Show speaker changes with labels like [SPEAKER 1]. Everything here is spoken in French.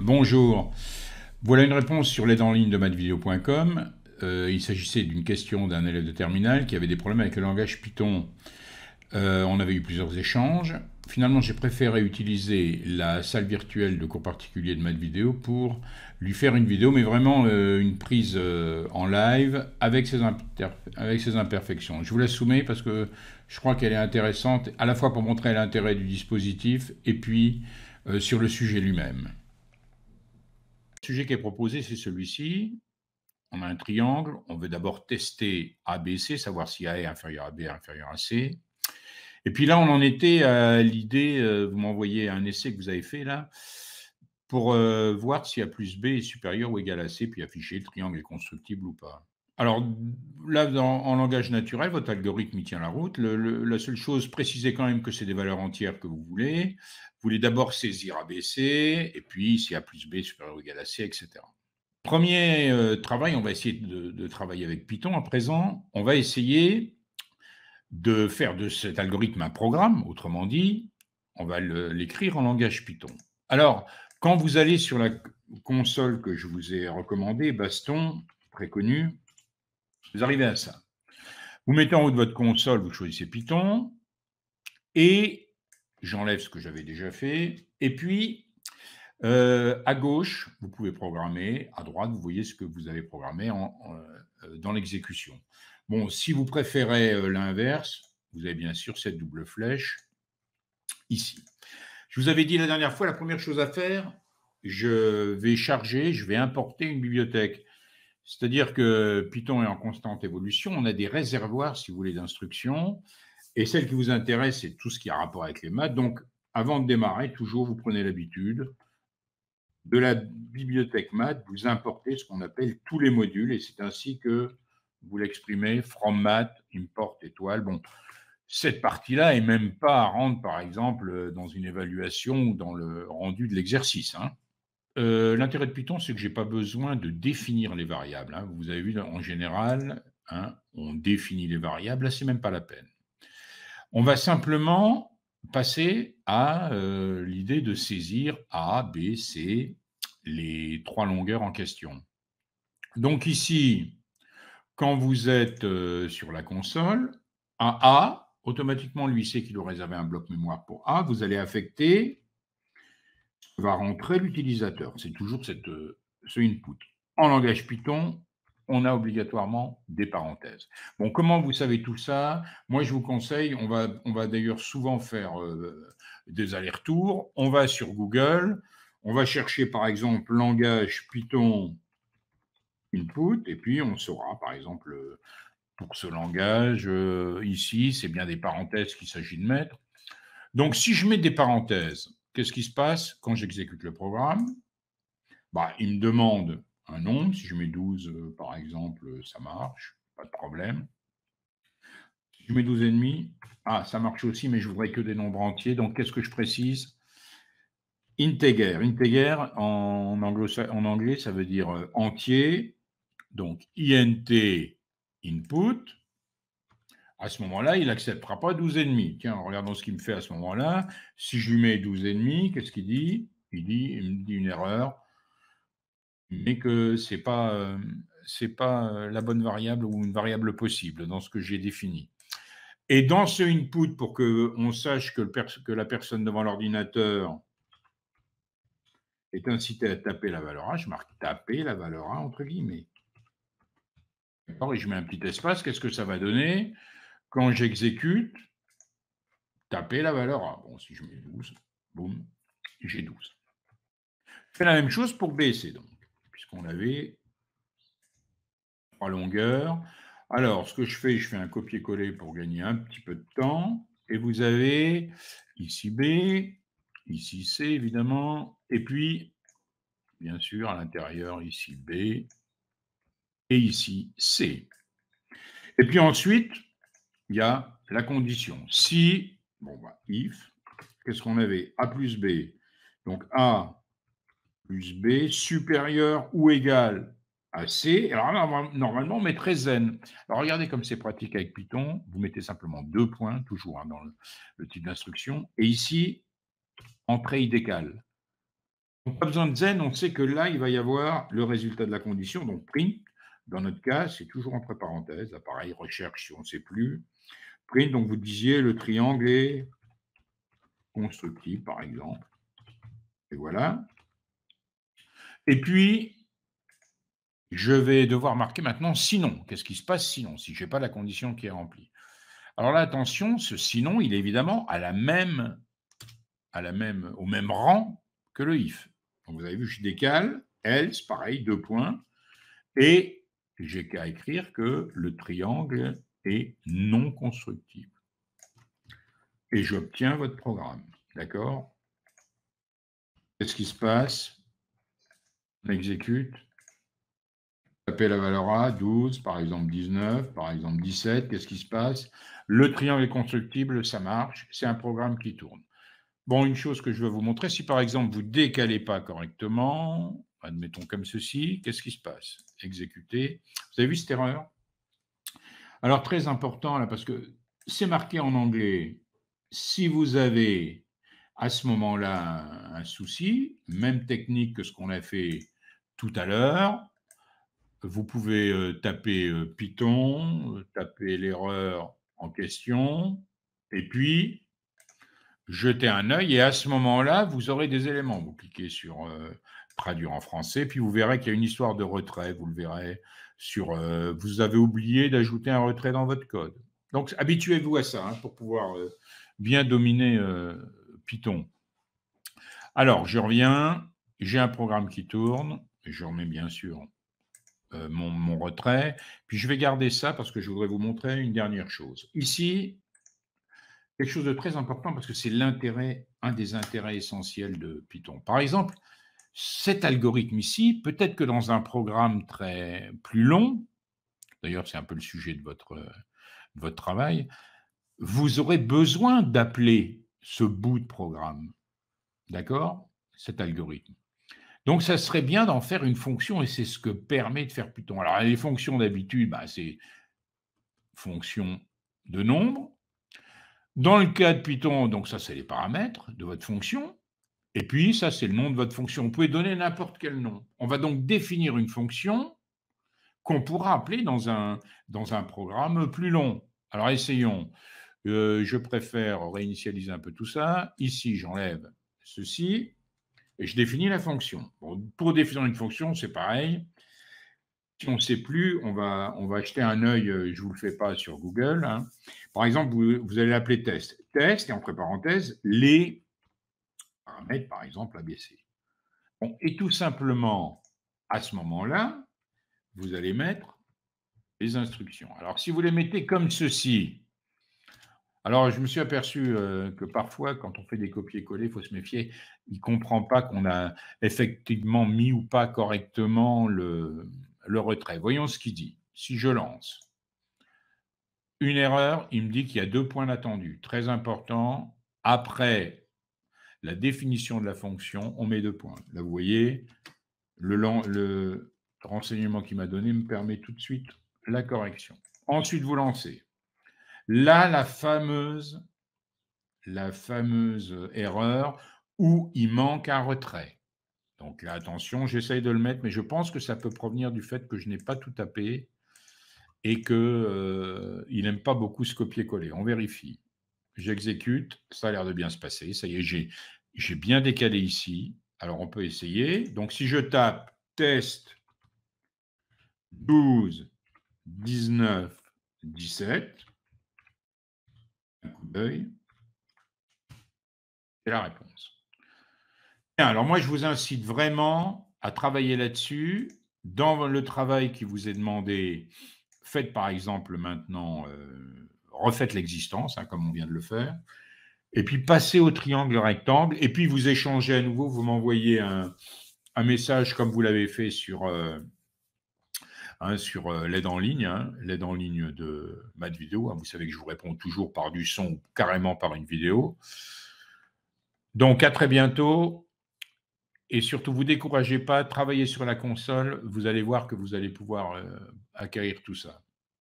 [SPEAKER 1] Bonjour. Voilà une réponse sur l'aide en ligne de madvideo.com. Euh, il s'agissait d'une question d'un élève de terminale qui avait des problèmes avec le langage Python. Euh, on avait eu plusieurs échanges. Finalement, j'ai préféré utiliser la salle virtuelle de cours particulier de madvideo pour lui faire une vidéo, mais vraiment euh, une prise en live avec ses, imperfections. Je vous la soumets parce que je crois qu'elle est intéressante, à la fois pour montrer l'intérêt du dispositif et puis sur le sujet lui-même. Le sujet qui est proposé, c'est celui-ci. On a un triangle, on veut d'abord tester ABC, savoir si A est inférieur à B, inférieur à C. Et puis là, on en était à l'idée, euh, vous m'envoyez un essai que vous avez fait là, pour euh, voir si A plus B est supérieur ou égal à C, puis afficher le triangle est constructible ou pas. Alors là, en langage naturel, votre algorithme y tient la route. la seule chose, précisez quand même que c'est des valeurs entières que vous voulez. Vous voulez d'abord saisir ABC, et puis si A plus B supérieur ou égal à C, etc. Premier euh, travail, on va essayer de, travailler avec Python à présent. On va essayer de faire de cet algorithme un programme, autrement dit, on va l'écrire en langage Python. Alors, quand vous allez sur la console que je vous ai recommandée, Baston, très vous arrivez à ça. Vous mettez en haut de votre console, vous choisissez Python, et j'enlève ce que j'avais déjà fait. Et puis, euh, à gauche, vous pouvez programmer, à droite, vous voyez ce que vous avez programmé euh, dans l'exécution. Bon, si vous préférez euh, l'inverse, vous avez bien sûr cette double flèche ici. Je vous avais dit la dernière fois, la première chose à faire, je vais charger, je vais importer une bibliothèque. C'est-à-dire que Python est en constante évolution. On a des réservoirs, si vous voulez, d'instructions. Et celle qui vous intéresse, c'est tout ce qui a rapport avec les maths. Donc, avant de démarrer, toujours, vous prenez l'habitude de la bibliothèque maths, vous importez ce qu'on appelle tous les modules. Et c'est ainsi que vous l'exprimez, from math, import, étoile. Bon, cette partie-là n'est même pas à rendre, par exemple, euh, dans une évaluation ou dans le rendu de l'exercice. Hein. Euh, l'intérêt de Python, c'est que je n'ai pas besoin de définir les variables. Hein. Vous avez vu, en général, hein, on définit les variables. Là, ce même pas la peine. On va simplement passer à euh, l'idée de saisir A, B, C, les trois longueurs en question. Donc ici, quand vous êtes euh, sur la console, à A, automatiquement, lui sait qu'il aurait réservé un bloc mémoire pour A. Vous allez affecter va rentrer l'utilisateur. C'est toujours cette, euh, ce input. En langage Python, on a obligatoirement des parenthèses. Bon, comment vous savez tout ça Moi, je vous conseille, on va, on va d'ailleurs souvent faire euh, des allers-retours. On va sur Google, on va chercher par exemple langage Python input, et puis on saura par exemple pour ce langage, euh, ici, c'est bien des parenthèses qu'il s'agit de mettre. Donc, si je mets des parenthèses, qu'est-ce qui se passe quand j'exécute le programme bah, Il me demande un nombre. Si je mets 12, euh, par exemple, euh, ça marche, pas de problème. Si je mets 12,5, ah, ça marche aussi, mais je voudrais que des nombres entiers. Donc, qu'est-ce que je précise Integer. Integer, en anglais, ça veut dire euh, entier. Donc, int, input, à ce moment-là, il n'acceptera pas 12,5. Tiens, regardons ce qu'il me fait à ce moment-là. Si je lui mets 12,5, qu'est-ce qu'il dit il, dit me dit une erreur, mais que ce n'est pas, euh, pas euh, la bonne variable ou une variable possible dans ce que j'ai défini. Et dans ce input, pour qu'on sache que, le que, la personne devant l'ordinateur est incitée à taper la valeur A, je marque taper la valeur A entre guillemets. Et je mets un petit espace, qu'est-ce que ça va donner quand j'exécute, taper la valeur A. Bon, si je mets 12, boum, j'ai 12. Je fais la même chose pour B et donc, puisqu'on avait trois longueurs. Alors, ce que je fais, je fais un copier-coller pour gagner un petit peu de temps. Et vous avez ici B, ici C, évidemment. Et puis, bien sûr, à l'intérieur, ici B et ici C. Et puis ensuite, il y a la condition. Si, bon, bah, if, qu'est-ce qu'on avait A plus B. Donc A plus B supérieur ou égal à C. Alors normalement, on mettrait zen. Alors regardez comme c'est pratique avec Python. Vous mettez simplement deux points, toujours hein, dans le, type d'instruction. Et ici, entrée On n'a pas besoin de zen, on sait que là, il va y avoir le résultat de la condition, donc print, dans notre cas, c'est toujours entre parenthèses, appareil recherche si on ne sait plus. Print, donc vous disiez le triangle est constructif, par exemple. Et voilà. Et puis, je vais devoir marquer maintenant sinon. Qu'est-ce qui se passe sinon, si je n'ai pas la condition qui est remplie Alors là, attention, ce sinon, il est évidemment à la même, à la même, au même rang que le if. Donc vous avez vu, je décale, else, pareil, deux points. Et j'ai qu'à écrire que le triangle est non constructible. Et j'obtiens votre programme. D'accord Qu'est-ce qui se passe On exécute. Appelle la valeur A, 12, par exemple 19, par exemple 17. Qu'est-ce qui se passe Le triangle est constructible, ça marche. C'est un programme qui tourne. Bon, une chose que je veux vous montrer, si par exemple vous décalez pas correctement, admettons comme ceci, qu'est-ce qui se passe Exécuter. Vous avez vu cette erreur Alors, très important, là, parce que c'est marqué en anglais. Si vous avez à ce moment-là un souci, même technique que ce qu'on a fait tout à l'heure, vous pouvez euh, taper euh, Python, euh, taper l'erreur en question, et puis jeter un œil. Et à ce moment-là, vous aurez des éléments. Vous cliquez sur traduire en français. Puis vous verrez qu'il y a une histoire de retrait, vous le verrez sur euh, vous avez oublié d'ajouter un retrait dans votre code. Donc habituez-vous à ça hein, pour pouvoir euh, bien dominer euh, Python. Alors, je reviens, j'ai un programme qui tourne, je remets bien sûr mon, mon retrait, puis je vais garder ça parce que je voudrais vous montrer une dernière chose. Ici, quelque chose de très important parce que c'est l'intérêt, un des intérêts essentiels de Python. Par exemple, cet algorithme ici, peut-être que dans un programme très plus long, d'ailleurs c'est un peu le sujet de votre, euh, votre travail, vous aurez besoin d'appeler ce bout de programme, d'accord Cet algorithme. Donc ça serait bien d'en faire une fonction et c'est ce que permet de faire Python. Alors les fonctions d'habitude, bah, c'est fonction de nombre. Dans le cas de Python, donc ça c'est les paramètres de votre fonction. Et puis, ça, c'est le nom de votre fonction. Vous pouvez donner n'importe quel nom. On va donc définir une fonction qu'on pourra appeler dans un, dans un programme plus long. Alors, essayons. Euh, je préfère réinitialiser un peu tout ça. Ici, j'enlève ceci et je définis la fonction. pour définir une fonction, c'est pareil. Si on ne sait plus, on va, on va jeter un œil, euh, je ne vous le fais pas sur Google. Hein. Par exemple, vous, vous allez l'appeler test. Test, et entre parenthèses, les mettre, par exemple ABC. et tout simplement, à ce moment-là, vous allez mettre les instructions. Alors, si vous les mettez comme ceci, alors je me suis aperçu euh, que parfois, quand on fait des copier-coller, il faut se méfier, il ne comprend pas qu'on a effectivement mis ou pas correctement le, retrait. Voyons ce qu'il dit. Si je lance une erreur, il me dit qu'il y a deux points d'attendu très important. après la définition de la fonction, on met deux points. Là, vous voyez, le, renseignement qu'il m'a donné me permet tout de suite la correction. Ensuite, vous lancez. Là, la fameuse, la fameuse erreur où il manque un retrait. Donc là, attention, j'essaye de le mettre, mais je pense que ça peut provenir du fait que je n'ai pas tout tapé et qu'il euh, il n'aime pas beaucoup ce copier-coller. On vérifie j'exécute, ça a l'air de bien se passer. Ça y est, j'ai bien décalé ici. Alors, on peut essayer. Donc, si je tape test 12, 19, 17, un coup d'œil, c'est la réponse. Bien, alors moi, je vous incite vraiment à travailler là-dessus. Dans le travail qui vous est demandé, faites par exemple maintenant... Euh, refaites l'existence, hein, comme on vient de le faire, et puis passez au triangle rectangle, et puis vous échangez à nouveau, vous m'envoyez un, message comme vous l'avez fait sur, euh, hein, sur euh, l'aide en ligne, hein, l'aide en ligne de ma vidéo. vous savez que je vous réponds toujours par du son carrément par une vidéo. Donc à très bientôt. Et surtout, vous découragez pas, travaillez sur la console, vous allez voir que vous allez pouvoir euh, acquérir tout ça.